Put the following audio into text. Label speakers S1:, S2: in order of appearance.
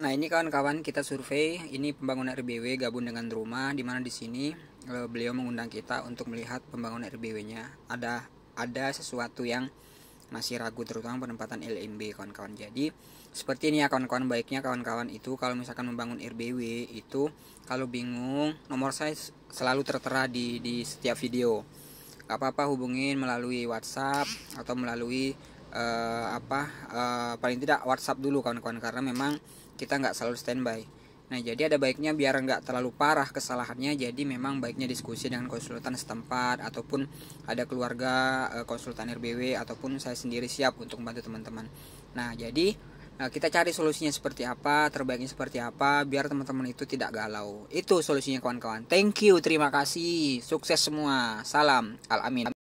S1: Nah ini kawan-kawan kita survei ini pembangunan RBW gabung dengan rumah di mana di sini e, beliau mengundang kita untuk melihat pembangunan RBW-nya ada ada sesuatu yang masih ragu terutama penempatan LMB kawan-kawan. Jadi seperti ini ya kawan-kawan baiknya kawan-kawan itu kalau misalkan membangun RBW itu kalau bingung nomor saya selalu tertera di di setiap video. apa-apa hubungin melalui WhatsApp atau melalui uh, apa uh, paling tidak WhatsApp dulu kawan-kawan karena memang kita nggak selalu standby. Nah jadi ada baiknya biar nggak terlalu parah kesalahannya jadi memang baiknya diskusi dengan konsultan setempat ataupun ada keluarga uh, konsultan RBW ataupun saya sendiri siap untuk membantu teman-teman. Nah jadi kita cari solusinya seperti apa, terbaiknya seperti apa, biar teman-teman itu tidak galau. Itu solusinya kawan-kawan. Thank you, terima kasih, sukses semua. Salam, al